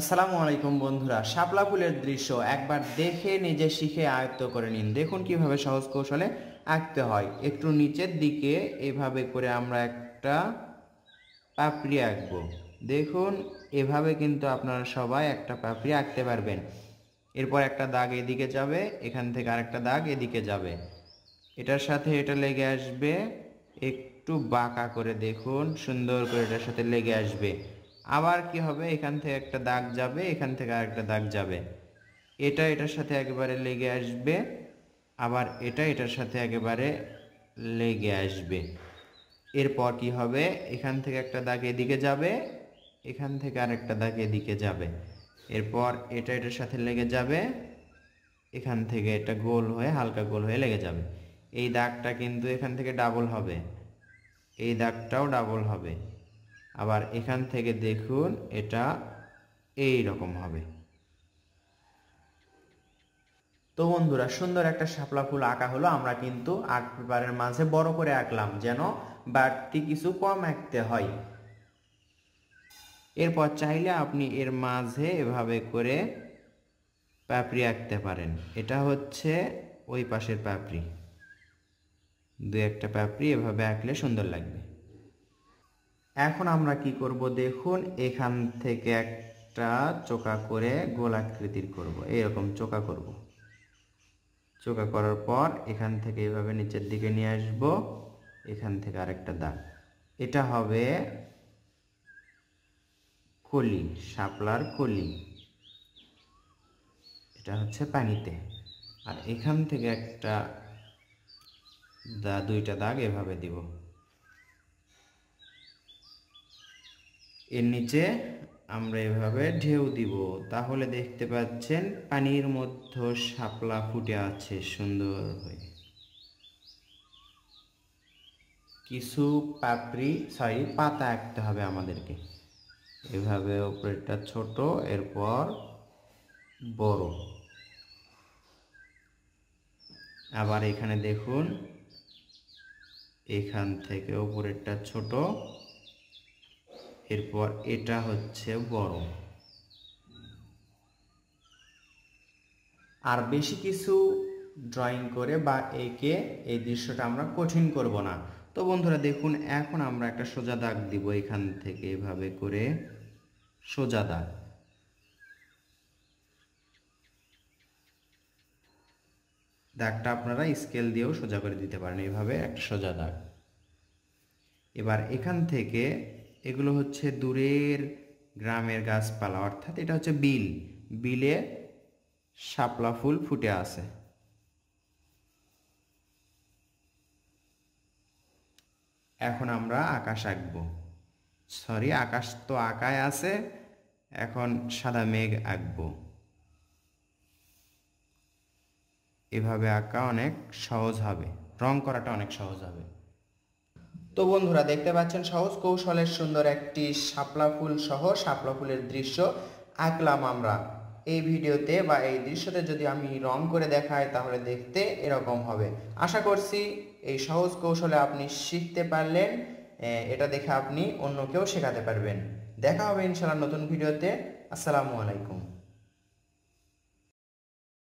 আসসালামু আলাইকুম বন্ধুরা শাপলা ফুলের দৃশ্য একবার দেখে নিজে শিখে আয়ত্ত করে নিন দেখুন কিভাবে সহজ কৌশলে আঁকতে হয় একটু নিচের দিকে এভাবে করে আমরা একটা পাপড়ি আঁকব দেখুন এভাবে কিন্তু আপনারা সবাই একটা পাপড়ি আঁকতে পারবেন এরপর একটা দাগ এদিকে যাবে এখান থেকে আরেকটা দাগ এদিকে যাবে এটার সাথে এটা লেগে আসবে একটু বাঁকা করে দেখুন সুন্দর করে এটার সাথে লেগে আসবে আবার কি হবে এখান থেকে একটা দাগ যাবে এখান থেকে আরেকটা দাগ যাবে এটা এটার সাথে একেবারে লেগে আসবে আবার এটা এটার সাথে একেবারে লেগে আসবে এরপর কি হবে এখান থেকে একটা দাগ এদিকে যাবে এখান থেকে আরেকটা দাগ এদিকে যাবে এরপর এটা এটার সাথে লেগে যাবে এখান থেকে এটা গোল হয়ে হালকা গোল হয়ে লেগে যাবে এই দাগটা কিন্তু এখান থেকে ডাবল হবে এই দাগটাও ডাবল হবে আবার এখান থেকে দেখুন এটা এই রকম হবে তো বন্ধুরা সুন্দর একটা শাপলা ফুল আঁকা হলো আমরা কিন্তু আর্ট পেপারের মাঝে বড় করে আঁকলাম যেন বাড়তি কিছু কম আঁকতে হয় এরপর চাইলে আপনি এর মাঝে এভাবে করে পাপড়ি আঁকতে পারেন এটা হচ্ছে ওই পাশের পাপড়ি দু একটা পাপড়ি এভাবে আঁকলে সুন্দর লাগবে এখন আমরা কি করব দেখুন এখান থেকে একটা চোকা করে গোলাকৃতির করব এরকম চোকা করব চোকা করার পর এখান থেকে এভাবে নিচের দিকে নিয়ে আসব এখান থেকে আরেকটা দাগ এটা হবে কলি শাপলার কলি এটা হচ্ছে পানিতে আর এখান থেকে একটা দা দুইটা দাগ এভাবে দিব এর নিচে আমরা এভাবে ঢেউ দিব তাহলে দেখতে পাচ্ছেন পানির মধ্যে শাপলা ফুটে আছে সুন্দর হয়ে কিছু পাপড়ি সরি পাতা আঁকতে হবে আমাদেরকে এভাবে ওপরেরটা ছোট এরপর বড় আবার এখানে দেখুন এখান থেকে ওপরেরটা ছোট এরপর এটা হচ্ছে বড় আর বেশি কিছু ড্রয়িং করে বা একে এই দৃশ্যটা আমরা কঠিন করব না তো বন্ধুরা দেখুন এখন আমরা একটা সোজা দাগ দিব এখান থেকে এভাবে করে সোজা দাগ দাগটা আপনারা স্কেল দিয়েও সোজা করে দিতে পারেন এভাবে একটা সোজা দাগ এবার এখান থেকে এগুলো হচ্ছে দূরের গ্রামের গাছপালা অর্থাৎ এটা হচ্ছে বিল বিলে শাপলা ফুল ফুটে আছে এখন আমরা আকাশ আঁকবো সরি আকাশ তো আঁকায় আছে এখন সাদা মেঘ আঁকবো এভাবে আঁকা অনেক সহজ হবে রং করাটা অনেক সহজ হবে তো বন্ধুরা দেখতে পাচ্ছেন সহজ কৌশলের সুন্দর একটি শাপলা ফুল সহ শাপলা ফুলের দৃশ্য আঁকলাম আমরা এই ভিডিওতে বা এই দৃশ্যতে যদি আমি রং করে দেখাই তাহলে দেখতে এরকম হবে আশা করছি এই সহজ কৌশলে আপনি শিখতে পারলেন এটা দেখে আপনি অন্যকেও শেখাতে পারবেন দেখা হবে ইনশাল্লাহ নতুন ভিডিওতে আসসালামু আলাইকুম